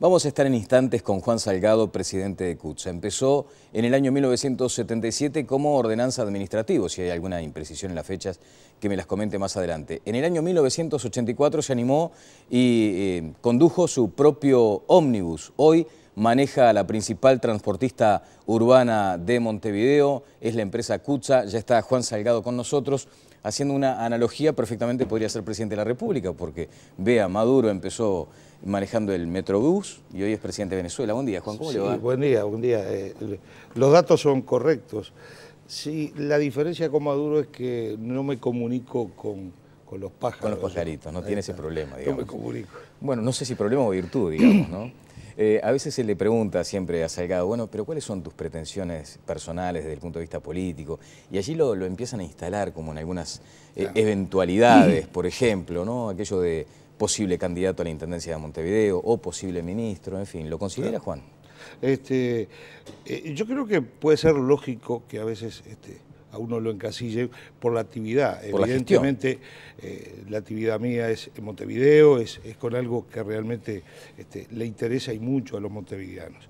Vamos a estar en instantes con Juan Salgado, presidente de CUTSA. Empezó en el año 1977 como ordenanza administrativa, si hay alguna imprecisión en las fechas que me las comente más adelante. En el año 1984 se animó y eh, condujo su propio ómnibus. Hoy maneja la principal transportista urbana de Montevideo, es la empresa CUTSA. Ya está Juan Salgado con nosotros haciendo una analogía, perfectamente podría ser presidente de la República, porque vea, Maduro empezó manejando el Metrobús y hoy es presidente de Venezuela. Buen día, Juan, ¿cómo le va? Buen día, buen día. Eh, los datos son correctos. Sí, la diferencia con Maduro es que no me comunico con, los pájaros. Con los pajaritos, no tiene ese problema, digamos. No me comunico. Bueno, no sé si problema o virtud, digamos, ¿no? Eh, a veces se le pregunta siempre a Salgado, bueno, pero ¿cuáles son tus pretensiones personales desde el punto de vista político? Y allí lo, empiezan a instalar como en algunas eh, eventualidades, por ejemplo, ¿no? Aquello de posible candidato a la Intendencia de Montevideo o posible ministro, en fin, ¿lo considera Juan? Este, eh, yo creo que puede ser lógico que a veces este, a uno lo encasille por la actividad. Evidentemente, eh, la, actividad mía es en Montevideo, es, con algo que realmente este, le interesa y mucho a los montevideanos.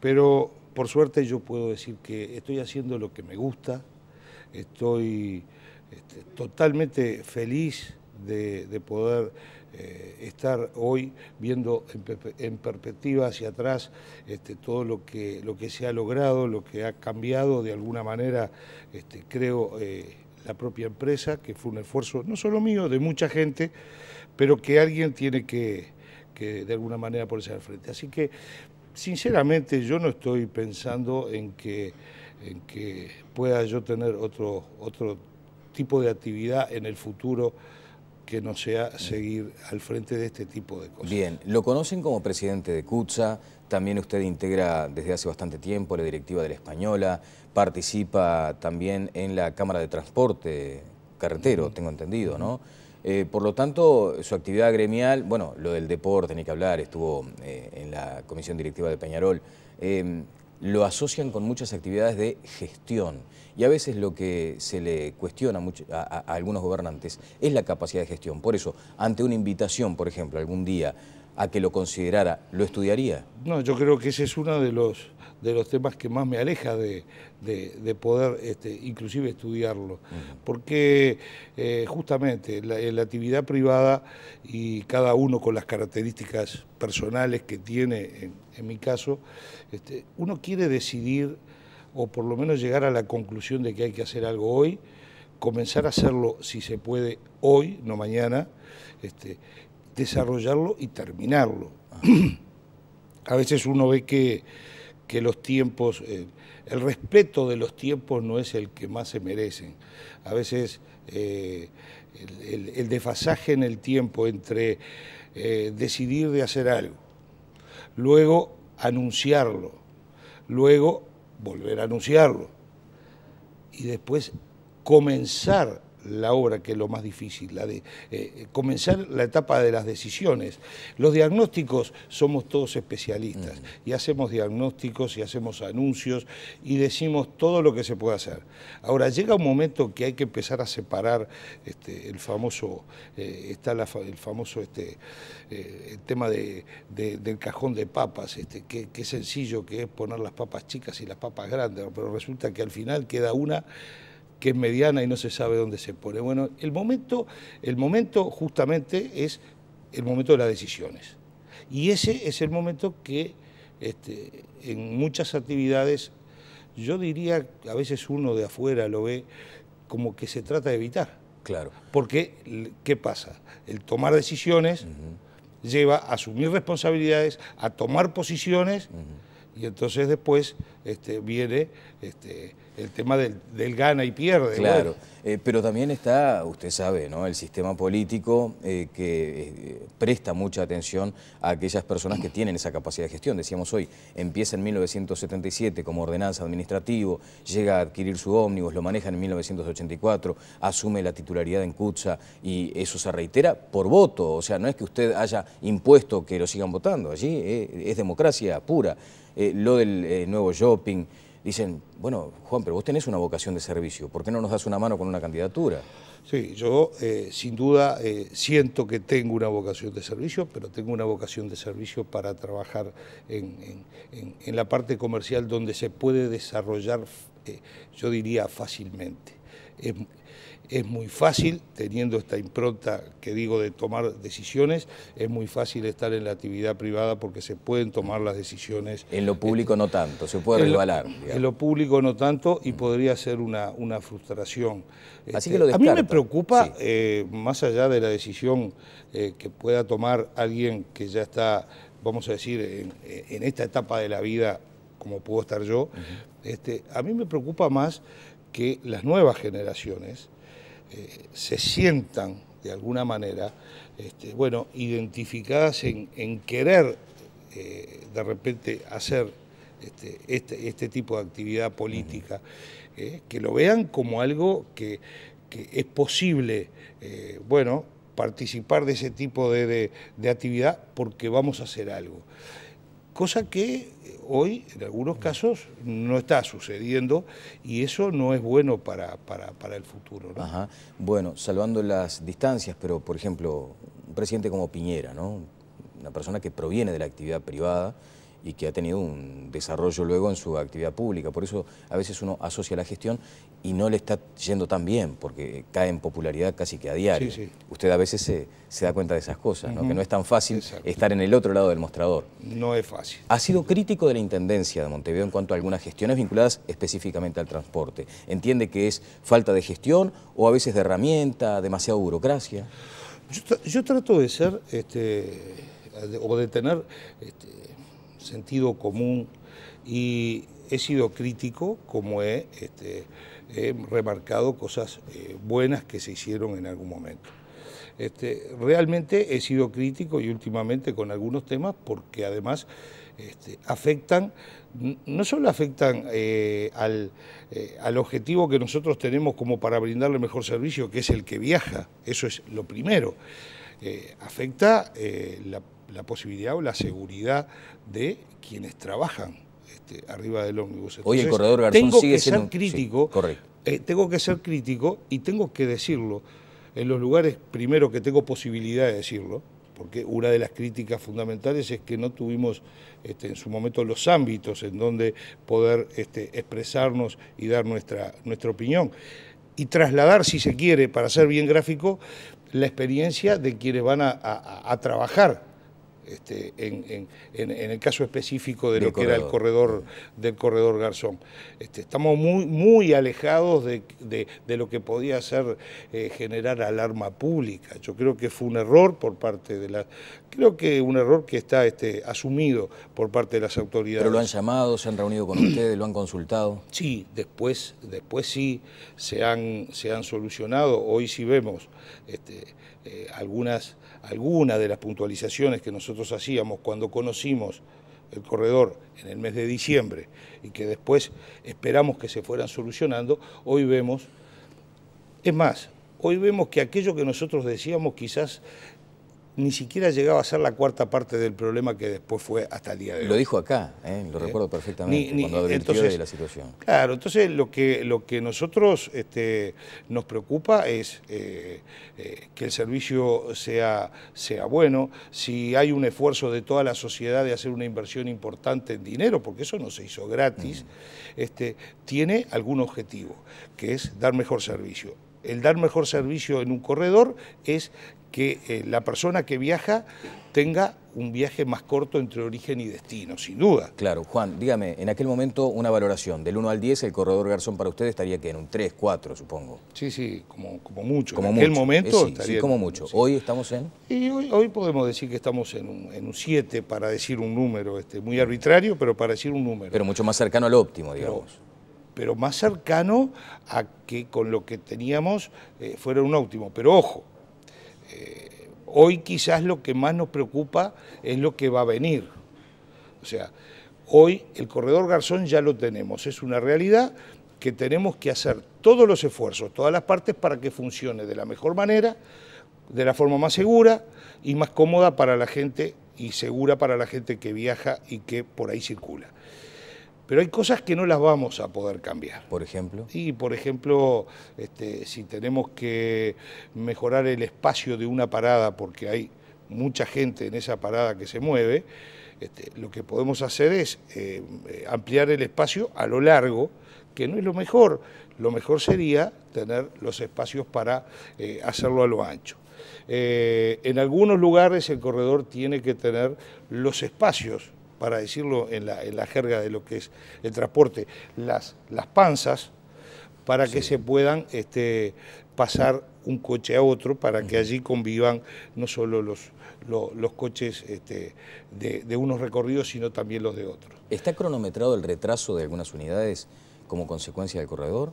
Pero por suerte yo puedo decir que estoy haciendo lo que me gusta, estoy este, totalmente feliz de poder eh, estar hoy viendo en, perspectiva hacia atrás este, todo lo que, lo que se ha logrado, lo que ha cambiado de alguna manera, este, creo, eh, la propia empresa, que fue un esfuerzo no solo mío, de mucha gente, pero que alguien tiene que, de alguna manera ponerse al frente. Así que, sinceramente, yo no estoy pensando en que, en que pueda yo tener otro, otro tipo de actividad en el futuro que no sea seguir al frente de este tipo de cosas. Bien, lo conocen como presidente de CUTSA, también usted integra desde hace bastante tiempo la directiva de la Española, participa también en la Cámara de Transporte Carretero, tengo entendido, ¿no? Eh, por lo tanto, su actividad gremial, bueno, lo del deporte, ni que hablar, estuvo eh, en la Comisión Directiva de Peñarol, eh, lo asocian con muchas actividades de gestión. Y a veces lo que se le cuestiona a, algunos gobernantes es la capacidad de gestión. Por eso, ante una invitación, por ejemplo, algún día a que lo considerara, ¿lo estudiaría? No, yo creo que ese es uno de los, de los temas que más me aleja de, poder este, inclusive estudiarlo. Porque eh, justamente la, eh, la actividad privada y cada uno con las características personales que tiene, en, mi caso, este, uno quiere decidir o por lo menos llegar a la conclusión de que hay que hacer algo hoy, comenzar a hacerlo si se puede hoy, no mañana, este, desarrollarlo y terminarlo. a veces uno ve que, los tiempos, eh, el respeto de los tiempos no es el que más se merecen. A veces eh, el, desfasaje en el tiempo entre eh, decidir de hacer algo, luego anunciarlo, luego volver a anunciarlo y después comenzar la obra, que es lo más difícil, la de eh, comenzar la etapa de las decisiones. Los diagnósticos somos todos especialistas y hacemos diagnósticos y hacemos anuncios y decimos todo lo que se puede hacer. Ahora, llega un momento que hay que empezar a separar este, el famoso, eh, está el famoso este, eh, el tema del cajón de papas, este, sencillo que es poner las papas chicas y las papas grandes, pero resulta que al final queda una que es mediana y no se sabe dónde se pone. Bueno, el momento, el momento justamente es el momento de las decisiones. Y ese es el momento que este, en muchas actividades, yo diría, a veces uno de afuera lo ve como que se trata de evitar. Claro. Porque, ¿qué pasa? El tomar decisiones lleva a asumir responsabilidades, a tomar posiciones y entonces después este, viene este, el tema del, gana y pierde. Claro, eh, pero también está, usted sabe, ¿no? el sistema político eh, que eh, presta mucha atención a aquellas personas que tienen esa capacidad de gestión. Decíamos hoy, empieza en 1977 como ordenanza administrativo, llega a adquirir su ómnibus, lo maneja en 1984, asume la titularidad en CUTSA y eso se reitera por voto. O sea, no es que usted haya impuesto que lo sigan votando, allí es democracia pura. Eh, lo del eh, nuevo shopping. Dicen, bueno, Juan, pero vos tenés una vocación de servicio, ¿por qué no nos das una mano con una candidatura? Sí, yo eh, sin duda siento que tengo una vocación de servicio, pero tengo una vocación de servicio para trabajar en, la parte comercial donde se puede desarrollar, yo diría, fácilmente. Em, es muy fácil, teniendo esta impronta que digo de tomar decisiones, es muy fácil estar en la actividad privada porque se pueden tomar las decisiones. En lo eh, público no tanto, se puede resbalar. En lo público no tanto y mm. podría ser una, una frustración. Así este, que lo descarta. A mí me preocupa, eh, más allá de la decisión eh, que pueda tomar alguien que ya está, vamos a decir, en, esta etapa de la vida como puedo estar yo, este, a mí me preocupa más que las nuevas generaciones eh, se sientan de alguna manera, este, bueno, identificadas en, querer eh, de repente hacer este, este, este, tipo de actividad política, eh, que lo vean como algo que, es posible, bueno, participar de ese tipo de, de, actividad porque vamos a hacer algo. Cosa que hoy en algunos casos no está sucediendo y eso no es bueno para, el futuro. Bueno, salvando las distancias, pero por ejemplo, un presidente como Piñera, ¿no? una persona que proviene de la actividad privada, y que ha tenido un desarrollo luego en su actividad pública. Por eso a veces uno asocia la gestión y no le está yendo tan bien, porque cae en popularidad casi que a diario. Usted a veces se, da cuenta de esas cosas, que no es tan fácil estar en el otro lado del mostrador. No es fácil. Ha sido crítico de la Intendencia de Montevideo en cuanto a algunas gestiones vinculadas específicamente al transporte. ¿Entiende que es falta de gestión o a veces de herramienta, demasiada burocracia? Yo, trato de ser... Este, o de tener este, sentido común y he sido crítico, como he, este, remarcado cosas eh, buenas que se hicieron en algún momento. Este, realmente he sido crítico y últimamente con algunos temas porque además este, afectan, no solo afectan eh, al, eh, al, objetivo que nosotros tenemos como para brindarle mejor servicio, que es el que viaja, eso es lo primero, afecta la la posibilidad o la seguridad de quienes trabajan este, arriba del ómnibus. Hoy corredor tengo que ser crítico, eh, tengo que ser crítico y tengo que decirlo en los lugares primero que tengo posibilidad de decirlo, porque una de las críticas fundamentales es que no tuvimos este, en su momento los ámbitos en donde poder este, expresarnos y dar nuestra, nuestra opinión y trasladar, si se quiere, para ser bien gráfico, la experiencia de quienes van a trabajar este, en, el caso específico de lo que era el corredor del corredor Garzón. Este, estamos muy, muy alejados de, lo que podía ser eh, generar alarma pública. Yo creo que fue un error por parte de la. Creo que un error que está este, asumido por parte de las autoridades. Pero lo han llamado, se han reunido con ustedes, lo han consultado. Sí, después, después sí se han, se han solucionado. Hoy sí vemos este, eh, algunas algunas de las puntualizaciones que nosotros hacíamos cuando conocimos el corredor en el mes de diciembre y que después esperamos que se fueran solucionando, hoy vemos, es más, hoy vemos que aquello que nosotros decíamos quizás ni siquiera llegaba a ser la cuarta parte del problema que después fue hasta el día de hoy. Lo dijo acá, ¿eh? lo ¿Eh? recuerdo perfectamente, cuando advirtió de la situación. Claro, entonces lo que, lo que nosotros este, nos preocupa es eh, que el servicio sea, sea bueno, si hay un esfuerzo de toda la sociedad de hacer una inversión importante en dinero, porque eso no se hizo gratis, mm. este, tiene algún objetivo, que es dar mejor servicio. El dar mejor servicio en un corredor es que eh, la persona que viaja tenga un viaje más corto entre origen y destino, sin duda. Claro, Juan, dígame, en aquel momento una valoración del 1 al 10, el corredor Garzón para ustedes estaría que en un 3, 4, supongo. Sí, sí, como, como mucho. en aquel momento eh, sí, como mucho. Hoy estamos en... Y hoy, podemos decir que estamos en un, en 7 para decir un número, este, muy arbitrario, pero para decir un número. Pero mucho más cercano al óptimo, digamos. Pero, más cercano a que con lo que teníamos eh, fuera un óptimo. Pero ojo, Hoy quizás lo que más nos preocupa es lo que va a venir. O sea, hoy el corredor Garzón ya lo tenemos, es una realidad que tenemos que hacer todos los esfuerzos, todas las partes para que funcione de la mejor manera, de la forma más segura y más cómoda para la gente y segura para la gente que viaja y que por ahí circula. Pero hay cosas que no las vamos a poder cambiar. Por ejemplo. Y por ejemplo, este, si tenemos que mejorar el espacio de una parada porque hay mucha gente en esa parada que se mueve, este, lo que podemos hacer es eh, eh, ampliar el espacio a lo largo, que no es lo mejor. Lo mejor sería tener los espacios para eh, hacerlo a lo ancho. en algunos lugares el corredor tiene que tener los espacios para decirlo en la, jerga de lo que es el transporte, las, las panzas para que se puedan este, pasar un coche a otro para que allí convivan no solo los, los, coches este, de, unos recorridos, sino también los de otros. ¿Está cronometrado el retraso de algunas unidades como consecuencia del corredor?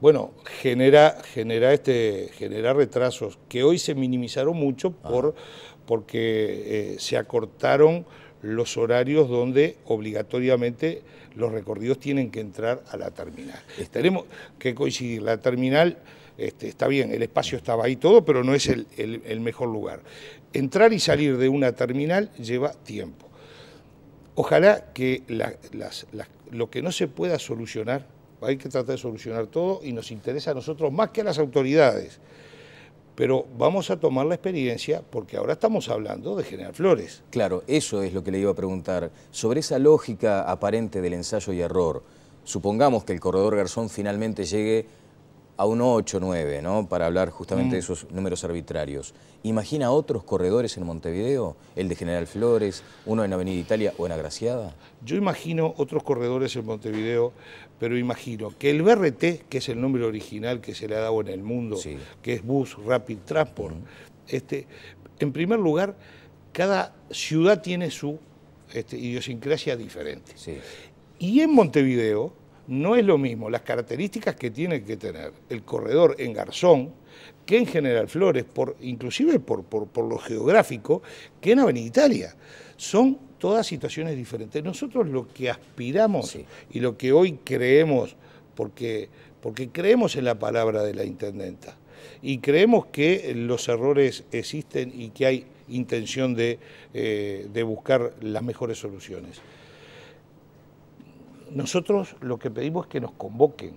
Bueno, genera, genera, este, retrasos que hoy se minimizaron mucho por, ah. porque eh, se acortaron los horarios donde obligatoriamente los recorridos tienen que entrar a la terminal. Este- Tenemos que coincidir, la terminal este, está bien, el espacio estaba ahí todo, pero no es el, mejor lugar. Entrar y salir de una terminal lleva tiempo. Ojalá que lo que no se pueda solucionar, hay que tratar de solucionar todo y nos interesa a nosotros más que a las autoridades pero vamos a tomar la experiencia porque ahora estamos hablando de General Flores. Claro, eso es lo que le iba a preguntar. Sobre esa lógica aparente del ensayo y error, supongamos que el corredor Garzón finalmente llegue a 1.89, ¿no? Para hablar justamente de mm. esos números arbitrarios. ¿Imagina otros corredores en Montevideo? ¿El de General Flores, uno en Avenida Italia o en Agraciada? Yo imagino otros corredores en Montevideo, pero imagino que el BRT, que es el nombre original que se le ha dado en el mundo, que es Bus Rapid Transport, este, en primer lugar, cada ciudad tiene su este, idiosincrasia diferente. Y en Montevideo, no es lo mismo las características que tiene que tener el corredor en Garzón que en General Flores, por, inclusive por, lo geográfico, que en Avenida Italia. Son todas situaciones diferentes. Nosotros lo que aspiramos y lo que hoy creemos, porque, porque creemos en la palabra de la intendenta y creemos que los errores existen y que hay intención de eh, buscar las mejores soluciones. Nosotros lo que pedimos es que nos convoquen,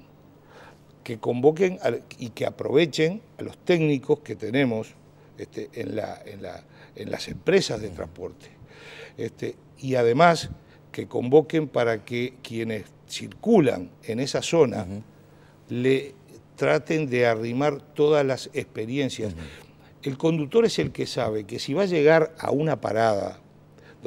que convoquen y que aprovechen a los técnicos que tenemos este, en, las empresas de transporte. Este, y además que convoquen para que quienes circulan en esa zona le traten de arrimar todas las experiencias. El conductor es el que sabe que si va a llegar a una parada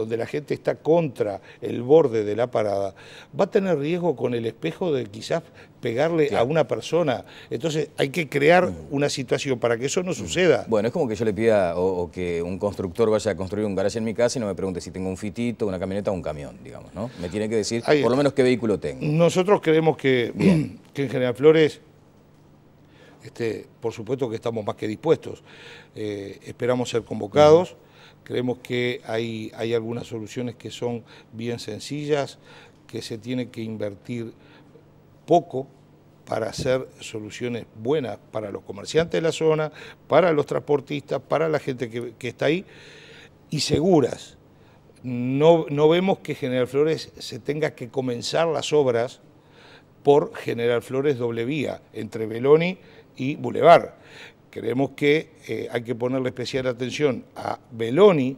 donde la gente está contra el borde de la parada, va a tener riesgo con el espejo de quizás pegarle a una persona. Entonces hay que crear mm. una situación para que eso no mm. suceda. Bueno, es como que yo le pida o, que un constructor vaya a construir un garaje en mi casa y no me pregunte si tengo un fitito, una camioneta o un camión, digamos, ¿no? Me tiene que decir por lo menos qué vehículo tengo. Nosotros creemos que, que en General Flores este, por supuesto que estamos más que dispuestos. Eh, esperamos ser convocados. Creemos que hay, algunas soluciones que son bien sencillas, que se tiene que invertir poco para hacer soluciones buenas para los comerciantes de la zona, para los transportistas, para la gente que, está ahí y seguras. No, no, vemos que General Flores se tenga que comenzar las obras por General Flores doble vía entre Beloni y Boulevard. Creemos que eh, hay que ponerle especial atención a Beloni,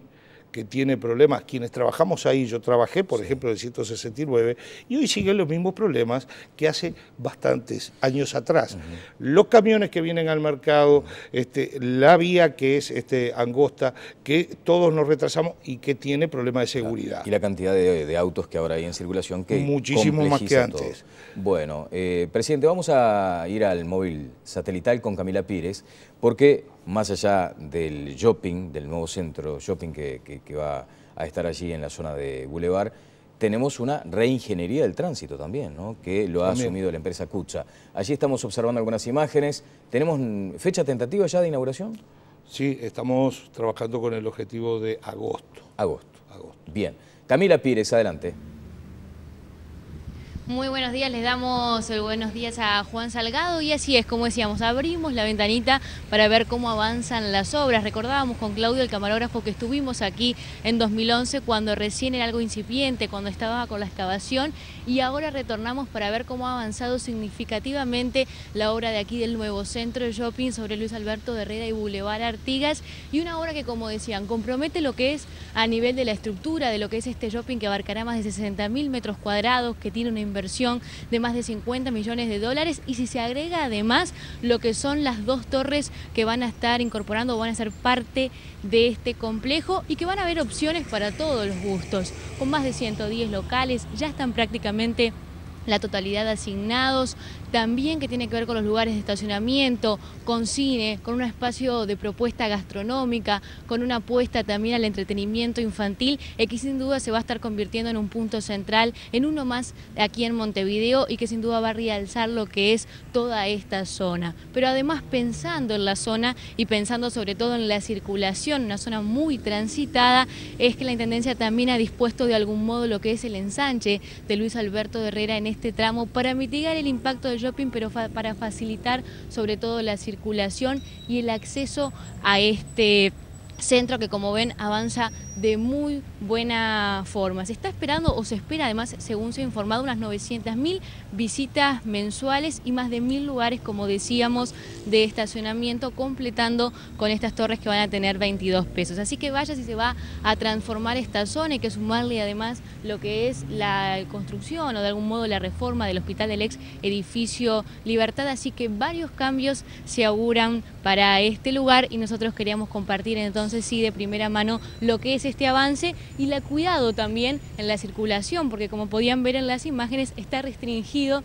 que tiene problemas, quienes trabajamos ahí, yo trabajé, por ejemplo, en el 169, y hoy siguen los mismos problemas que hace bastantes años atrás. Los camiones que vienen al mercado, este, la vía que es este, angosta, que todos nos retrasamos y que tiene problemas de seguridad. Y la cantidad de, autos que ahora hay en circulación que Muchísimo más que antes. Bueno, eh, presidente, vamos a ir al móvil satelital con Camila Pires, porque más allá del shopping, del nuevo centro shopping que, va a estar allí en la zona de Boulevard, tenemos una reingeniería del tránsito también, ¿no? que lo ha asumido la empresa Cucha. Allí estamos observando algunas imágenes. ¿Tenemos fecha tentativa ya de inauguración? Sí, estamos trabajando con el objetivo de agosto. Agosto. agosto. Bien. Camila Pires, adelante. Muy buenos días, les damos el buenos días a Juan Salgado y así es, como decíamos, abrimos la ventanita para ver cómo avanzan las obras. Recordábamos con Claudio, el camarógrafo, que estuvimos aquí en 2011 cuando recién era algo incipiente, cuando estaba con la excavación y ahora retornamos para ver cómo ha avanzado significativamente la obra de aquí del nuevo centro de shopping sobre Luis Alberto de Herrera y Boulevard Artigas y una obra que, como decían, compromete lo que es a nivel de la estructura de lo que es este shopping que abarcará más de 60.000 metros cuadrados, que tiene una inversión de más de 50 millones de dólares y si se agrega además lo que son las dos torres que van a estar incorporando, van a ser parte de este complejo y que van a haber opciones para todos los gustos. Con más de 110 locales ya están prácticamente la totalidad asignados, también que tiene que ver con los lugares de estacionamiento, con cine, con un espacio de propuesta gastronómica, con una apuesta también al entretenimiento infantil, que sin duda se va a estar convirtiendo en un punto central, en uno más aquí en Montevideo y que sin duda va a realzar lo que es toda esta zona. Pero además pensando en la zona y pensando sobre todo en la circulación, una zona muy transitada, es que la Intendencia también ha dispuesto de algún modo lo que es el ensanche de Luis Alberto de Herrera en este tramo para mitigar el impacto del shopping, pero para facilitar sobre todo la circulación y el acceso a este centro que como ven avanza de muy buena forma. Se está esperando o se espera además, según se ha informado, unas 900.000 visitas mensuales y más de mil lugares, como decíamos, de estacionamiento, completando con estas torres que van a tener 22 pesos. Así que vaya si se va a transformar esta zona, y que sumarle además lo que es la construcción o de algún modo la reforma del hospital del ex edificio Libertad, así que varios cambios se auguran para este lugar y nosotros queríamos compartir entonces si de primera mano lo que es este avance y la cuidado también en la circulación, porque como podían ver en las imágenes está restringido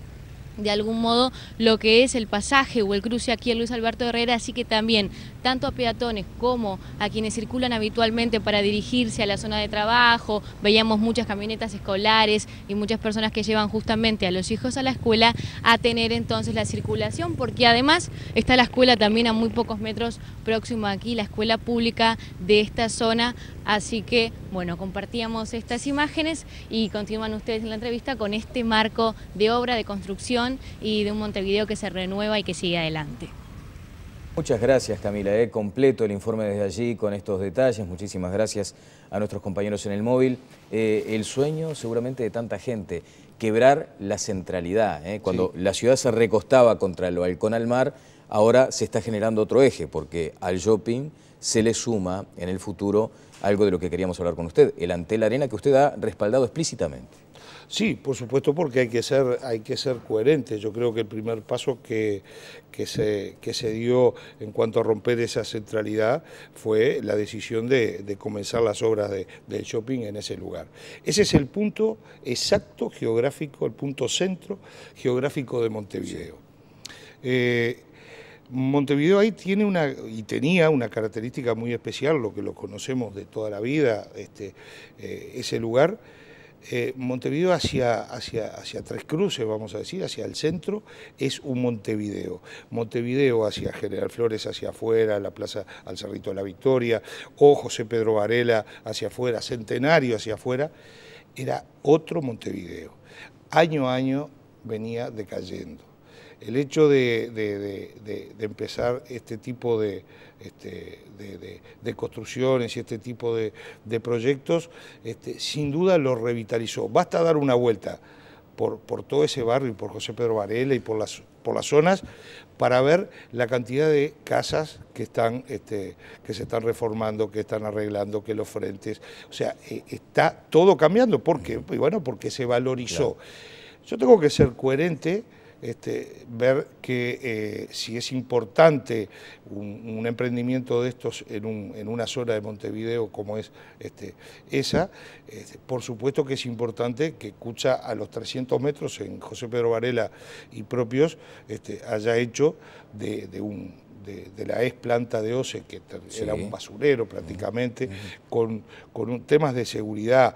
de algún modo lo que es el pasaje o el cruce aquí en Luis Alberto Herrera, así que también tanto a peatones como a quienes circulan habitualmente para dirigirse a la zona de trabajo, veíamos muchas camionetas escolares y muchas personas que llevan justamente a los hijos a la escuela a tener entonces la circulación, porque además está la escuela también a muy pocos metros próximo aquí, la escuela pública de esta zona, así que bueno, compartíamos estas imágenes y continúan ustedes en la entrevista con este marco de obra de construcción y de un Montevideo que se renueva y que sigue adelante. Muchas gracias Camila, eh, completo el informe desde allí con estos detalles, muchísimas gracias a nuestros compañeros en el móvil. Eh, el sueño seguramente de tanta gente, quebrar la centralidad, eh. cuando la ciudad se recostaba contra el balcón al mar, ahora se está generando otro eje, porque al shopping se le suma en el futuro algo de lo que queríamos hablar con usted, el Antel Arena que usted ha respaldado explícitamente. Sí, por supuesto, porque hay que ser, hay que ser coherentes. Yo creo que el primer paso que, se, dio en cuanto a romper esa centralidad fue la decisión de, comenzar las obras de, del shopping en ese lugar. Ese es el punto exacto geográfico, el punto centro geográfico de Montevideo. Eh, Montevideo ahí tiene una y tenía una característica muy especial, lo que lo conocemos de toda la vida, este, eh, ese lugar eh, Montevideo hacia, hacia, hacia, Tres Cruces, vamos a decir, hacia el centro, es un Montevideo. Montevideo hacia General Flores, hacia afuera, la plaza al Cerrito de la Victoria, o José Pedro Varela hacia afuera, Centenario hacia afuera, era otro Montevideo. Año a año venía decayendo. El hecho de empezar este tipo de, este, de, construcciones y este tipo de, proyectos, este, sin duda lo revitalizó. Basta dar una vuelta por, todo ese barrio, y por José Pedro Varela y por las, por las zonas, para ver la cantidad de casas que, están, este, que se están reformando, que están arreglando, que los frentes. O sea, e, está todo cambiando. ¿Por qué? Y bueno, porque se valorizó. Yo tengo que ser coherente este, ver que eh, si es importante un, emprendimiento de estos en, una zona de Montevideo como es este, esa, este, por supuesto que es importante que Cucha a los 300 metros en José Pedro Varela y propios haya hecho de, la ex planta de OCE, que era un basurero prácticamente, con, temas de seguridad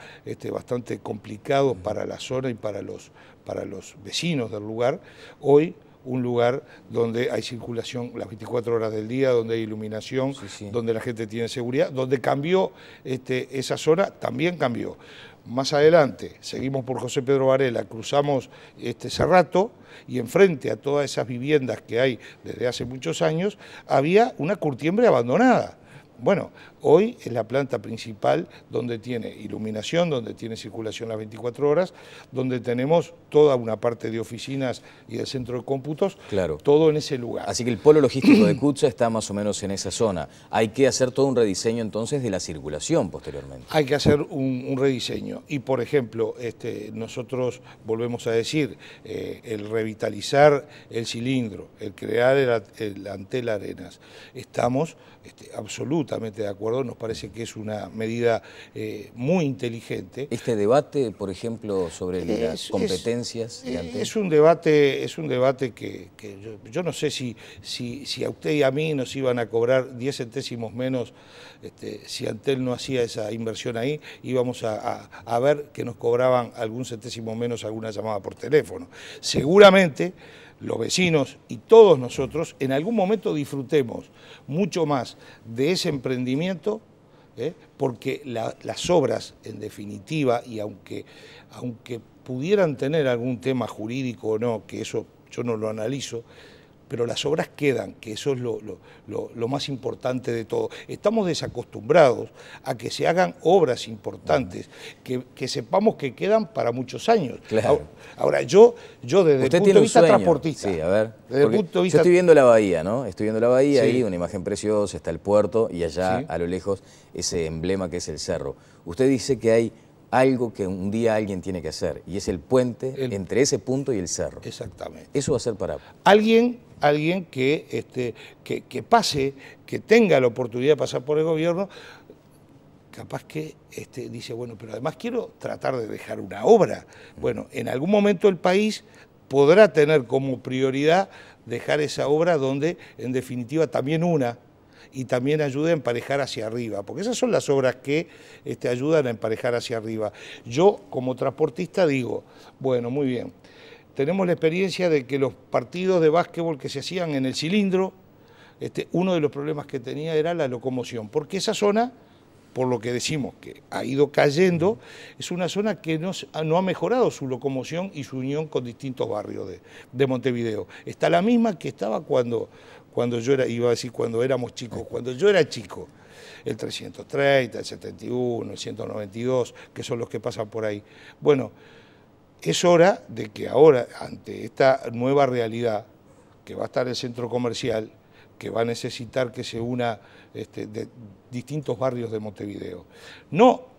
bastante complicados para la zona y para los, para los vecinos del lugar, hoy un lugar donde hay circulación las 24 horas del día, donde hay iluminación, donde la gente tiene seguridad, donde cambió este, esa zona, también cambió. Más adelante, seguimos por José Pedro Varela, cruzamos este Cerrato y enfrente a todas esas viviendas que hay desde hace muchos años, había una curtiembre abandonada bueno, hoy es la planta principal donde tiene iluminación, donde tiene circulación las 24 horas, donde tenemos toda una parte de oficinas y del centro de cómputos, claro. todo en ese lugar. Así que el polo logístico de Cutsa está más o menos en esa zona. Hay que hacer todo un rediseño entonces de la circulación posteriormente. Hay que hacer un, rediseño. Y por ejemplo, este, nosotros volvemos a decir, eh, el revitalizar el cilindro, el crear el, Antel Arenas, estamos este, de acuerdo, nos parece que es una medida eh, muy inteligente. Este debate, por ejemplo, sobre eh, las competencias... Es, de eh, es, un debate, es un debate que, yo, no sé si, si, a usted y a mí nos iban a cobrar 10 centésimos menos este, si Antel no hacía esa inversión ahí, íbamos a, a ver que nos cobraban algún centésimo menos alguna llamada por teléfono. Seguramente los vecinos y todos nosotros en algún momento disfrutemos mucho más de ese emprendimiento, ¿eh? porque las obras, en definitiva, y aunque, aunque pudieran tener algún tema jurídico o no, que eso yo no lo analizo, pero las obras quedan, que eso es lo, lo, más importante de todo. Estamos desacostumbrados a que se hagan obras importantes, que, sepamos que quedan para muchos años. Ahora, yo, yo desde el punto de vista transportista. Sí, a ver. Desde el punto de vista... Yo estoy viendo la bahía, ¿no? Estoy viendo la bahía, ahí una imagen preciosa, está el puerto y allá a lo lejos ese emblema que es el cerro. Usted dice que hay algo que un día alguien tiene que hacer, y es el puente entre ese punto y el cerro. Exactamente. Eso va a ser para... Alguien, alguien que, este, pase, que tenga la oportunidad de pasar por el gobierno, capaz que este, dice, bueno, pero además quiero tratar de dejar una obra. Bueno, en algún momento el país podrá tener como prioridad dejar esa obra donde en definitiva también una y también ayuda a emparejar hacia arriba, porque esas son las obras que este, ayudan a emparejar hacia arriba. Yo como transportista digo, bueno, muy bien, tenemos la experiencia de que los partidos de básquetbol que se hacían en el cilindro, este, uno de los problemas que tenía era la locomoción, porque esa zona por lo que decimos que ha ido cayendo, es una zona que no, no ha mejorado su locomoción y su unión con distintos barrios de, Montevideo. Está la misma que estaba cuando cuando yo era, iba a decir cuando éramos chicos, cuando yo era chico, el 330, el 71, el 192, que son los que pasan por ahí. Bueno, es hora de que ahora, ante esta nueva realidad, que va a estar el centro comercial, que va a necesitar que se una este, de distintos barrios de Montevideo, no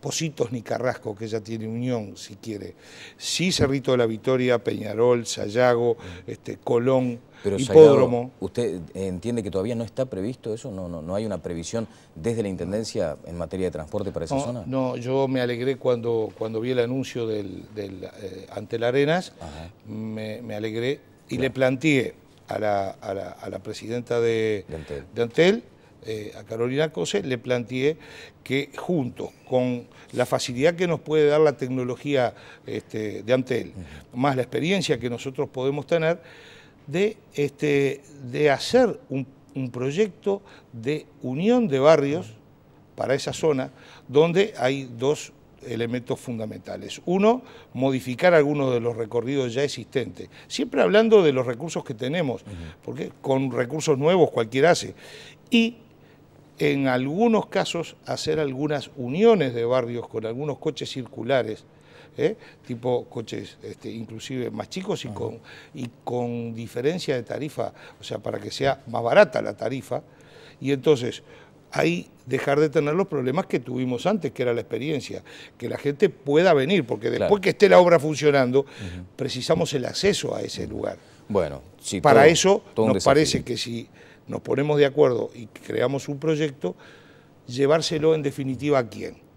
Positos ni Carrasco, que ella tiene unión, si quiere. Sí, Cerrito de la Victoria, Peñarol, Sayago, este, Colón, Pero, Hipódromo. ¿Usted entiende que todavía no está previsto eso? ¿No, no, no hay una previsión desde la Intendencia en materia de transporte para esa zona? No, yo me alegré cuando, cuando vi el anuncio del, eh, Antel Arenas, me, alegré y le planteé a la, presidenta de, de Antel eh, a Carolina Cose, le planteé que junto con la facilidad que nos puede dar la tecnología este, de Antel, más la experiencia que nosotros podemos tener, de, este, de hacer un, proyecto de unión de barrios para esa zona, donde hay dos elementos fundamentales. Uno, modificar algunos de los recorridos ya existentes. Siempre hablando de los recursos que tenemos, porque con recursos nuevos cualquiera hace. Y en algunos casos hacer algunas uniones de barrios con algunos coches circulares, ¿eh? tipo coches este, inclusive más chicos y ah. con, y con diferencia de tarifa, o sea, para que sea más barata la tarifa. Y entonces ahí dejar de tener los problemas que tuvimos antes, que era la experiencia, que la gente pueda venir, porque después que esté la obra funcionando, precisamos el acceso a ese lugar. Bueno, para eso nos parece que si nos ponemos de acuerdo y creamos un proyecto, llevárselo en definitiva a quién?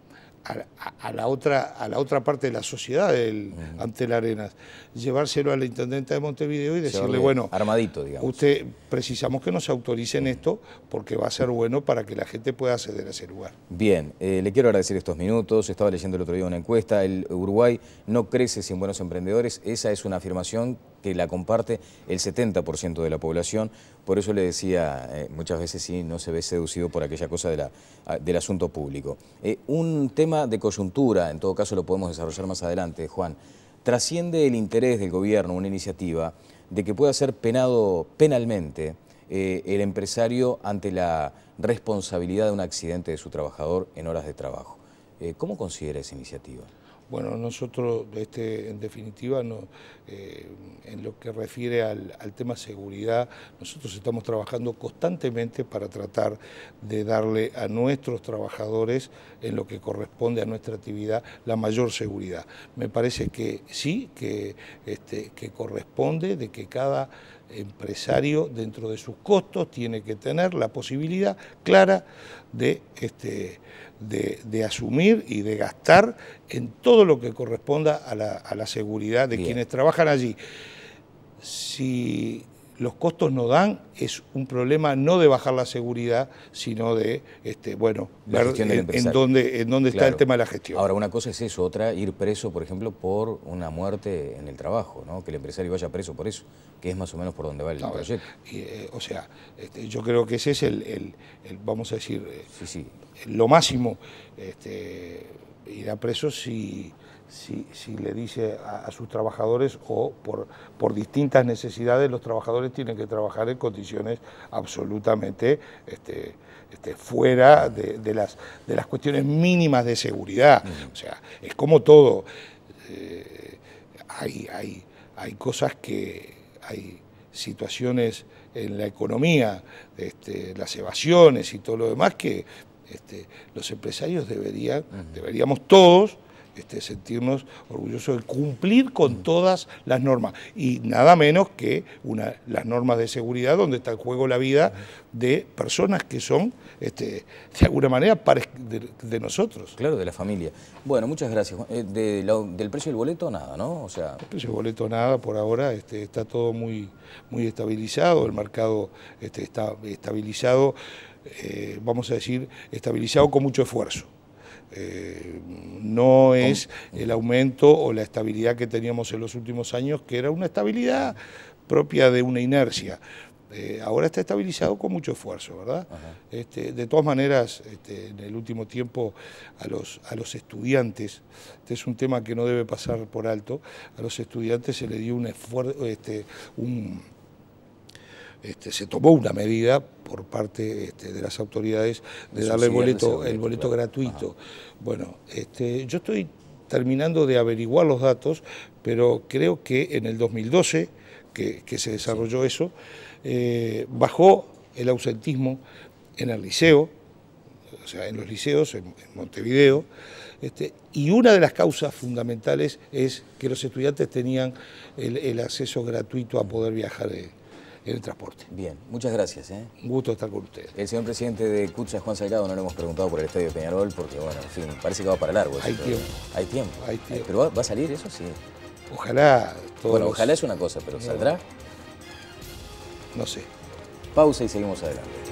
A, la, otra, a la otra parte de la sociedad del ante la Arenas, llevárselo a la intendente de Montevideo y decirle, bueno, armadito, digamos. Usted precisamos que nos autoricen esto porque va a ser bueno para que la gente pueda acceder a ese lugar. Bien, eh, le quiero agradecer estos minutos. Estaba leyendo el otro día una encuesta, el Uruguay no crece sin buenos emprendedores. Esa es una afirmación que la comparte el 70% de la población. Por eso le decía, eh, muchas veces sí, no se ve seducido por aquella cosa del asunto público. Eh, un tema de coyuntura, en todo caso lo podemos desarrollar más adelante, Juan, trasciende el interés del gobierno, una iniciativa, de que pueda ser penado penalmente eh, el empresario ante la responsabilidad de un accidente de su trabajador en horas de trabajo. ¿Cómo considera esa iniciativa? Bueno, nosotros este, en definitiva eh, en lo que refiere al, al, tema seguridad, nosotros estamos trabajando constantemente para tratar de darle a nuestros trabajadores en lo que corresponde a nuestra actividad la mayor seguridad. Me parece que sí, que, este, que corresponde de que cada empresario dentro de sus costos tiene que tener la posibilidad clara de, este, de, asumir y de gastar en todo lo que corresponda a la, seguridad de quienes trabajan allí. Si los costos no dan, es un problema no de bajar la seguridad, sino de, este, bueno, ver en, dónde, en está el tema de la gestión. Ahora, una cosa es eso, otra, ir preso, por ejemplo, por una muerte en el trabajo, ¿no? que el empresario vaya preso por eso, que es más o menos por donde va el eh, proyecto. Eh, o sea, este, yo creo que ese es el, vamos a decir, eh, lo máximo, este, ir a preso si si, si le dice a, sus trabajadores o por, por distintas necesidades los trabajadores tienen que trabajar en condiciones absolutamente este, este, fuera de, de, las, de las cuestiones mínimas de seguridad. O sea, es como todo. Eh, hay, hay, hay cosas que hay situaciones en la economía, este, las evasiones y todo lo demás que este, los empresarios deberían, deberíamos todos este, sentirnos orgullosos de cumplir con mm. todas las normas y nada menos que una, las normas de seguridad donde está en juego la vida de personas que son este, de alguna manera pares de, nosotros. Claro, de la familia. Bueno, muchas gracias. Eh, ¿Del precio del boleto nada, no? O sea... El precio del boleto nada por ahora, este, está todo muy, muy estabilizado, el mercado está estabilizado, eh, vamos a decir, estabilizado con mucho esfuerzo. Eh, no es el aumento o la estabilidad que teníamos en los últimos años, que era una estabilidad propia de una inercia. Eh, ahora está estabilizado con mucho esfuerzo, ¿verdad? Este, de todas maneras, este, en el último tiempo a los, a los estudiantes, este es un tema que no debe pasar por alto, a los estudiantes se le dio un esfuerzo, este, un, este, se tomó una medida por parte este, de las autoridades de darle el boleto, el boleto gratuito. Bueno, este, yo estoy terminando de averiguar los datos, pero creo que en el 2012, que, se desarrolló eso, eh, bajó el ausentismo en el liceo, o sea, en los liceos, en, Montevideo, y una de las causas fundamentales es que los estudiantes tenían el, el acceso gratuito a poder viajar. De, eh, en el transporte. Bien, muchas gracias. ¿eh? Un gusto estar con ustedes. El señor presidente de CUTSA, Juan Salgado, no le hemos preguntado por el estadio de Peñarol, porque bueno, en fin, parece que va para largo. hay, ¿eh? tiempo. hay tiempo. Pero va, a salir eso, sí. Ojalá. bueno, ojalá es una cosa, pero eh, ¿saldrá? No sé. Pausa y seguimos adelante.